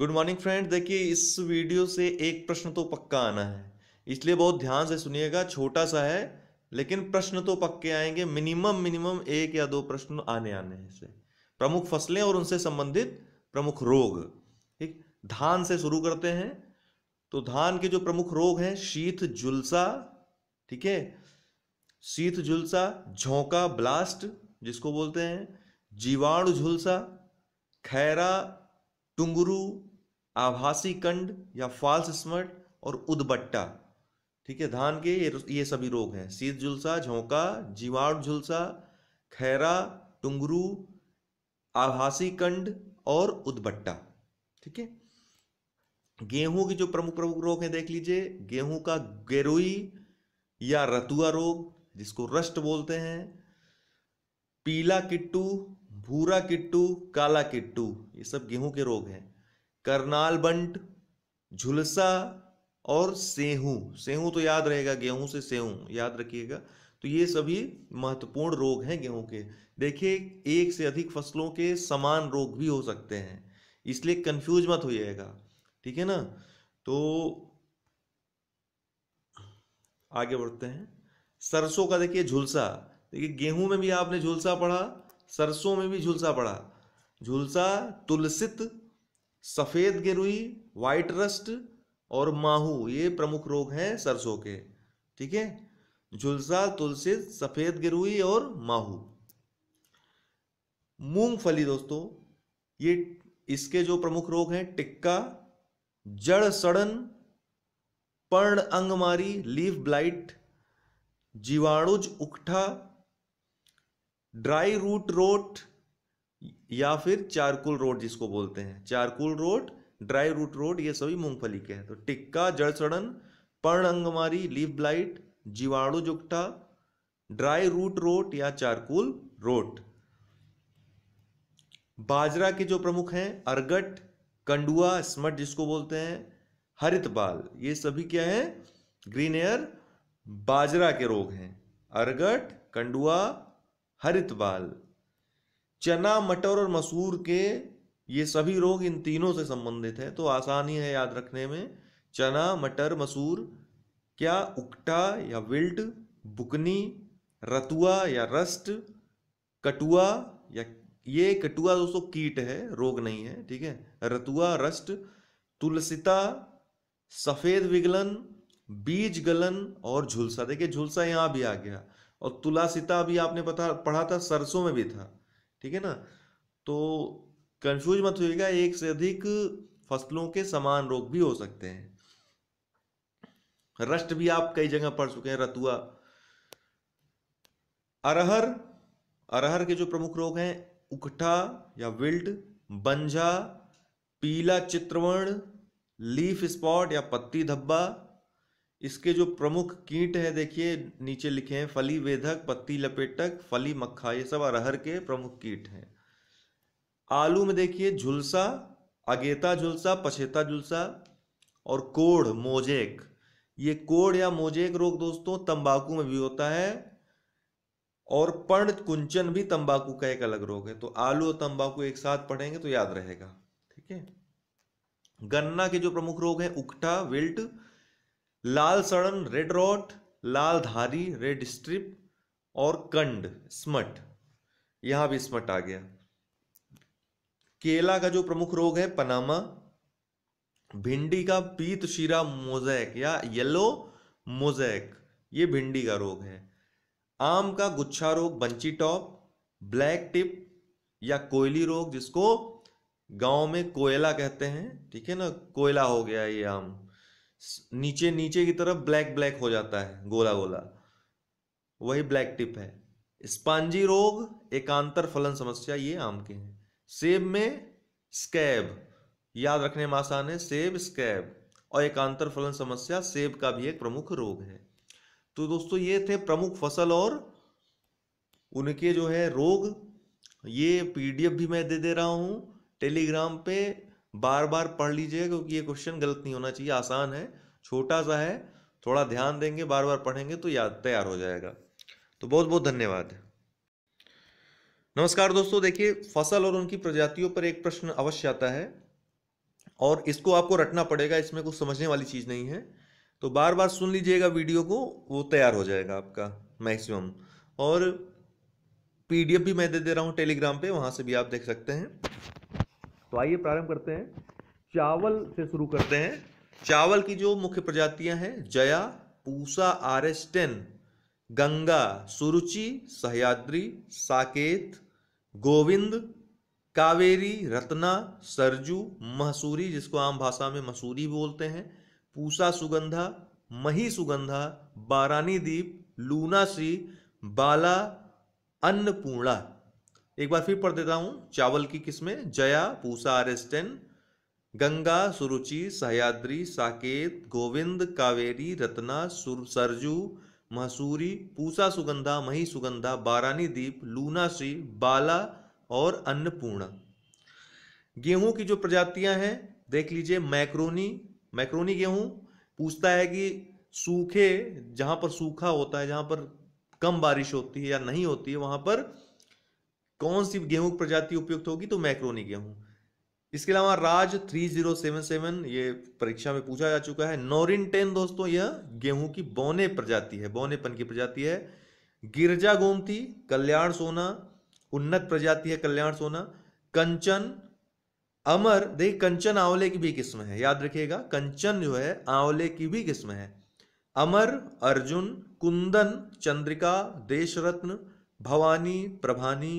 good morning friend देखिए इस video से एक प्रश्न तो पक्का आना है इसलिए बहुत ध्यान से सुनिएगा छोटा सा है लेकिन प्रश्न तो पक्के आएंगे मिनिमम मिनिमम एक या दो प्रश्न आने आने से प्रमुख फसलें और उनसे संबंधित प्रमुख रोग ठीक धान से शुरू करते हैं तो धान के जो प्रमुख रोग हैं शीत जुलसा ठीक है शीत झुलसा झोंका ब्लास्ट जिसको बोलते हैं जीवाणु झुलसा खैरा टुंगरू आभासी कंड या फॉल्स स्मर्ट और उदबट्टा ठीक है धान के ये ये सभी रोग हैं शीत झुलसा झोंका जीवाणु झुलसा खैरा टुंगरू आभासी कंड और उदबट्टा ठीक है गेहूं की जो प्रमुख प्रमुख रोग हैं देख लीजिए गेहूं का गेरुई या रतुआ रोग जिसको रस्ट बोलते हैं पीला किट्टू भूरा किट्टू काला किट्टू ये सब गेहूं के रोग हैं करनाल बंट झुलसा और सेहू सेहू तो याद रहेगा गेहूं से सेहू याद रखिएगा तो ये सभी महत्वपूर्ण रोग हैं गेहूं के देखिए एक से अधिक फसलों के समान रोग भी हो सकते हैं इसलिए कंफ्यूज मत होइएगा ठीक है ना तो आगे बढ़ते हैं सरसों का देखिए झुलसा देखिए गेहूं में भी आपने झुलसा पढ़ा सरसों में भी झुलसा पड़ा झुलसा तुलसित सफ़ेद गिरुई वाइट रस्ट और माहू ये प्रमुख रोग हैं सरसों के ठीक है झुलसा तुलसित सफ़ेद गिरुई और माहू मूंगफली दोस्तों ये इसके जो प्रमुख रोग हैं टिक्का जड़ सड़न पर्ण अंगमारी लीफ ब्लाइट जीवाणुज उकठा ड्राई रूट रोट या फिर चारकुल रोड जिसको बोलते हैं charcoal rot dry root rot ये सभी मूंगफली के हैं तो टिक्का जड़ सड़न पर्ण अंगमारी लीफ ब्लाइट जीवाणु जुकटा ड्राई रूट रोट या चारकुल रोट बाजरा के जो प्रमुख हैं अरगट कंडुआ स्मट जिसको बोलते हैं हरित बाल ये सभी क्या है ग्रीन एयर बाजरा के रोग हैं अरगट कंडुआ हरितबाल चना मटर और मसूर के ये सभी रोग इन तीनों से संबंधित है तो आसानी है याद रखने में चना मटर मसूर क्या उकटा या विल्ट बुकनी रतुआ या रस्ट कटुआ या ये कटुआ दोस्तों कीट है रोग नहीं है ठीक है रतुआ रस्ट तुलसिता सफ़ेद विगलन बीज गलन और झुलसा देखिए झुलसा यहां भी आ गया और तुला सीता भी आपने पता पढ़ा था सरसों में भी था ठीक है ना तो कंफ्यूज मत होइएगा एक से अधिक फसलों के समान रोग भी हो सकते हैं रष्ट भी आप कई जगह पढ़ चुके हैं रतुआ अरहर अरहर के जो प्रमुख रोग हैं उकठा या विल्ड बंझा पीला चित्रवर्ण लीफ स्पॉट या पत्ती धब्बा इसके जो प्रमुख कीट है देखिए नीचे लिखे हैं फली वेधक पत्ती लपेटक फली मक्खा ये सब अरहर के प्रमुख कीट हैं आलू में देखिए झुलसा अगेता झुलसा पछेता झुलसा और कोढ़ मोजेक ये कोढ़ या मोजेक रोग दोस्तों तंबाकू में भी होता है और पर्ण कुंचन भी तंबाकू का एक अलग रोग है तो आलू और तंबाकू एक साथ पढ़ेंगे तो याद रहेगा ठीक है गन्ना के जो प्रमुख रोग हैं उकटा विल्ट लाल सड़न रेड रॉट लाल धारी रेड स्ट्रिप और कंड स्मट यहां भी स्मट आ गया केला का जो प्रमुख रोग है पनामा भिंडी का पीत शीरा मोजैक या येलो मोजैक ये भिंडी का रोग है आम का गुच्छा रोग बंची टॉप ब्लैक टिप या कोयली रोग जिसको गांव में कोयला कहते हैं ठीक है ना कोयला हो गया ये आम नीचे नीचे की तरफ ब्लैक ब्लैक हो जाता है गोला गोला वही ब्लैक टिप है स्पांजी रोग एकांतर फलन समस्या ये आम के हैं सेब में स्कैब याद रखने में आसान है सेब स्कैब और एकांतर फलन समस्या सेब का भी एक प्रमुख रोग है तो दोस्तों ये थे प्रमुख फसल और उनके जो है रोग ये पीडीएफ भी मैं दे दे रहा हूँ टेलीग्राम पे बार बार पढ़ लीजिए क्योंकि ये क्वेश्चन गलत नहीं होना चाहिए आसान है छोटा सा है थोड़ा ध्यान देंगे बार बार पढ़ेंगे तो याद तैयार हो जाएगा तो बहुत बहुत धन्यवाद नमस्कार दोस्तों देखिए फसल और उनकी प्रजातियों पर एक प्रश्न अवश्य आता है और इसको आपको रटना पड़ेगा इसमें कुछ समझने वाली चीज़ नहीं है तो बार बार सुन लीजिएगा वीडियो को वो तैयार हो जाएगा आपका मैक्सिमम और पीडीएफ भी मैं दे दे रहा हूँ टेलीग्राम पे वहाँ से भी आप देख सकते हैं तो आइए प्रारंभ करते हैं चावल से शुरू करते हैं चावल की जो मुख्य प्रजातियां हैं Jaya Pusa R S ten Ganga Suruchi Sahyadri Saket Govind Kaveri Ratna Sarju Masuri जिसको आम भाषा में मसूरी बोलते हैं पूसा सुगंधा मही सुगंधा बारानी दीप लूना सी बाला अन्नपूर्णा एक बार फिर पढ़ देता हूँ चावल की किस्में जया पूसा आरेस्टेन गंगा सुरुचि सहयाद्री साकेत गोविंद कावेरी रत्ना सुर सरजू मसूरी पूसा सुगंधा मही सुगंधा बारानी दीप लूना श्री बाला और अन्नपूर्णा गेहूं की जो प्रजातियां हैं देख लीजिए मैक्रोनी मैक्रोनी गेहूं पूछता है कि सूखे जहां पर सूखा होता है जहां पर कम बारिश होती है या नहीं होती है वहां पर कौन सी गेहूं प्रजाति उपयुक्त होगी तो मैक्रोनी गेहूं इसके अलावा राज 3077 ये परीक्षा में पूछा जा चुका है नोरिन टेन दोस्तों यह गेहूं की बौने प्रजाति है बौनेपन की प्रजाति है गिरजा गोमती कल्याण सोना उन्नत प्रजाति है कल्याण सोना कंचन अमर देखिए कंचन आंवले की भी किस्म है याद रखिएगा कंचन जो है आंवले की भी किस्म है अमर अर्जुन कुंदन चंद्रिका देशरत्न भवानी प्रभानी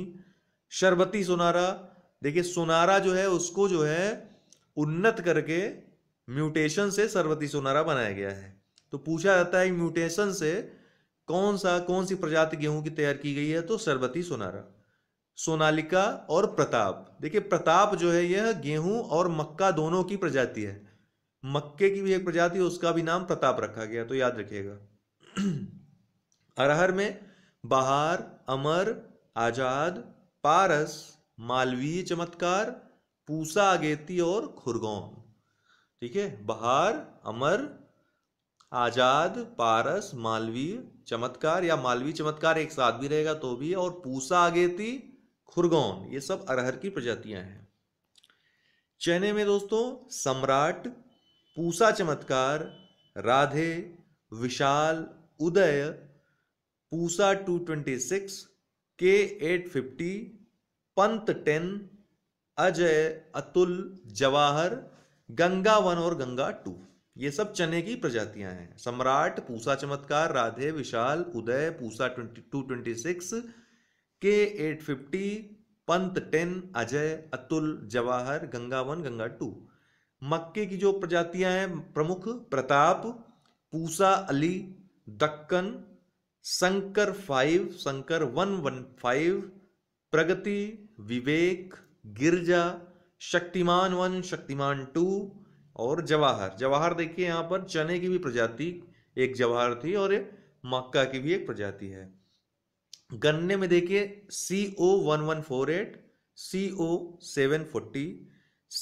शरबती सोनारा देखिए सोनारा जो है उसको जो है उन्नत करके म्यूटेशन से शरबती सोनारा बनाया गया है तो पूछा जाता है म्यूटेशन से कौन सा कौन सी प्रजाति गेहूं की तैयार की गई है तो शरबती सोनारा सोनालिका और प्रताप देखिए प्रताप जो है यह गेहूं और मक्का दोनों की प्रजाति है मक्के की भी एक प्रजाति उसका भी नाम प्रताप रखा गया तो याद रखिएगा अरहर में बहार अमर आजाद पारस मालवीय चमत्कार पूसा अगेती और खुरगोन ठीक है बहार अमर आजाद पारस मालवीय चमत्कार या मालवीय चमत्कार एक साथ भी रहेगा तो भी और पूसा अगेती खुरगोन ये सब अरहर की प्रजातियां हैं चने में दोस्तों सम्राट पूसा चमत्कार राधे विशाल उदय पूसा 226 के eight fifty Pant ten Ajay Atul Jawahar Ganga one और गंगा टू ये सब चने की प्रजातियां हैं Samrat Pusa Chamatkar Radhe Vishal Uday Pusa twenty two twenty six K eight fifty Pant ten Ajay Atul Jawahar Ganga one Ganga two मक्के की जो प्रजातियां हैं प्रमुख प्रताप पूसा अली दक्कन संकर five Shankar one one five Pragati Vivek Girija Shaktiman one Shaktiman two और जवाहर जवाहर देखिए यहाँ पर चने की भी प्रजाति एक जवाहर थी और मक्का की भी एक प्रजाति है गन्ने में देखिए C O one one four eight C O seven forty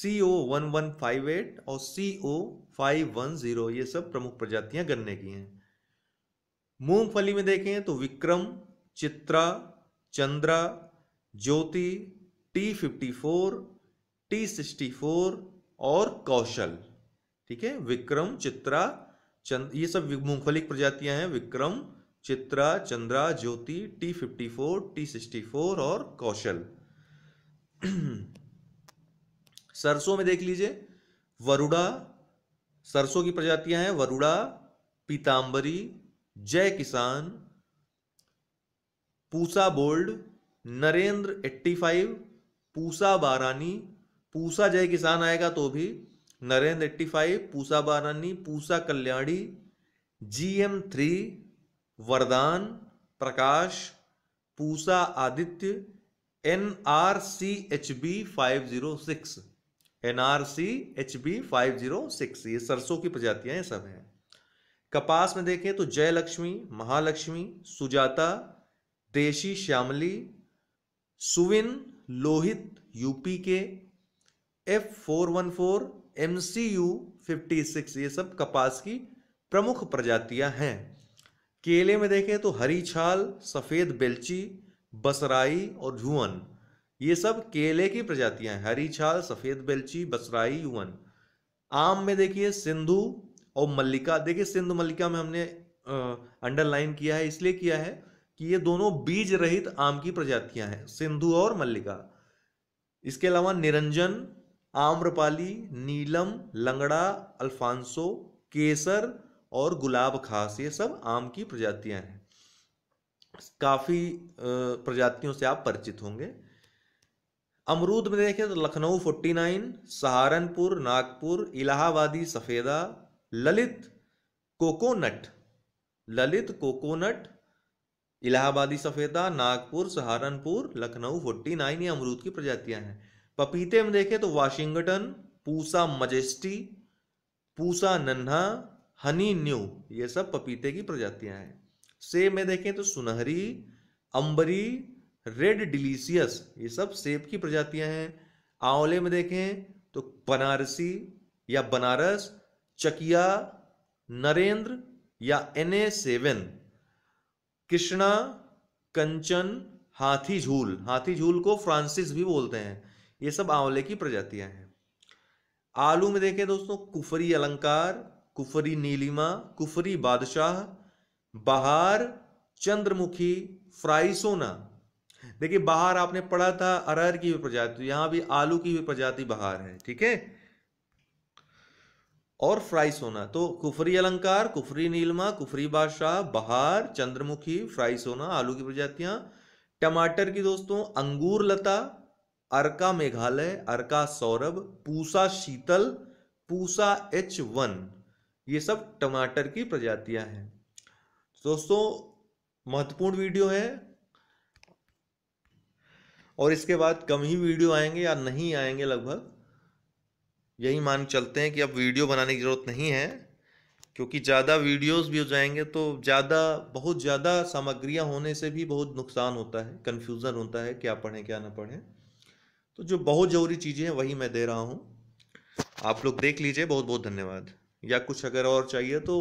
C O one one five eight और C O five one zero ये सब प्रमुख प्रजातियां गन्ने की हैं मूंगफली में देखें तो Vikram Chitra Chandra Jyoti T fifty four T sixty four और कौशल ठीक है विक्रम चित्रा चंद ये सब मूंगफली की प्रजातियां हैं Vikram Chitra Chandra Jyoti T fifty four T sixty four और कौशल सरसों में देख लीजिए वरुड़ा सरसों की प्रजातियां हैं वरुड़ा पीताम्बरी जय किसान पूसा बोल्ड नरेंद्र 85 पूसा बारानी पूसा जय किसान आएगा तो भी Narendra 85 Pusa Barani Pusa Kalyani G M three Vardan Prakash Pusa Aditya N R C H B five zero six N R C H B five zero six ये सरसों की प्रजातियां सब हैं कपास में देखें तो जयलक्ष्मी महालक्ष्मी सुजाता देशी श्यामली सुविन लोहित यूपी के F four one four M C U fifty six ये सब कपास की प्रमुख प्रजातियां हैं केले में देखें तो हरी छाल सफ़ेद बेलची बसराई और झुअन ये सब केले की प्रजातियां हैं हरी छाल सफ़ेद बेलची बसराई युवन आम में देखिए सिंधु और मल्लिका देखिए सिंधु मल्लिका में हमने अंडरलाइन किया है इसलिए किया है कि ये दोनों बीज रहित आम की प्रजातियां हैं सिंधु और मल्लिका इसके अलावा निरंजन आम्रपाली नीलम लंगड़ा अल्फांसो केसर और गुलाब खास ये सब आम की प्रजातियां हैं काफ़ी प्रजातियों से आप परिचित होंगे अमरूद में देखें तो लखनऊ 49, सहारनपुर नागपुर इलाहाबादी सफ़ेदा ललित कोकोनट ललित कोकोनट इलाहाबादी सफ़ेदा नागपुर सहारनपुर लखनऊ फोर्टी नाइन ये अमरूद की प्रजातियां हैं पपीते में देखें तो वाशिंगटन पूसा मजेस्टी पूसा नन्हा हनी न्यू ये सब पपीते की प्रजातियां हैं सेब में देखें तो सुनहरी अंबरी रेड डिलीसियस ये सब सेब की प्रजातियां हैं आंवले में देखें तो बनारसी या बनारस चकिया नरेंद्र या N A seven Krishna Kanchan हाथी झूल हाथी झूल को फ्रांसिस भी बोलते हैं ये सब आंवले की प्रजातियां हैं आलू में देखें दोस्तों कुफरी अलंकार कुफरी नीलिमा कुफरी बादशाह बहार चंद्रमुखी फ्राइसोना देखिए बहार आपने पढ़ा था अरहर की भी प्रजाति यहां भी आलू की भी प्रजाति बहार है ठीक है और फ्राइस होना तो कुफरी अलंकार कुफरी नीलमा कुफरी बादशाह बहार चंद्रमुखी फ्राइस होना आलू की प्रजातियां टमाटर की दोस्तों अंगूर लता अर्का मेघालय अर्का सौरभ पूसा शीतल पूसा एच वन ये सब टमाटर की प्रजातियां हैं दोस्तों महत्वपूर्ण वीडियो है और इसके बाद कम ही वीडियो आएंगे या नहीं आएंगे लगभग यही मान चलते हैं कि अब वीडियो बनाने की ज़रूरत नहीं है क्योंकि ज़्यादा वीडियोस भी हो जाएंगे तो ज़्यादा बहुत ज़्यादा सामग्रियाँ होने से भी बहुत नुकसान होता है कन्फ्यूज़न होता है क्या पढ़ें क्या ना पढ़ें तो जो बहुत ज़रूरी चीज़ें हैं वही मैं दे रहा हूँ आप लोग देख लीजिए बहुत बहुत धन्यवाद या कुछ अगर और चाहिए तो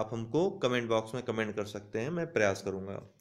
आप हमको कमेंट बॉक्स में कमेंट कर सकते हैं मैं प्रयास करूँगा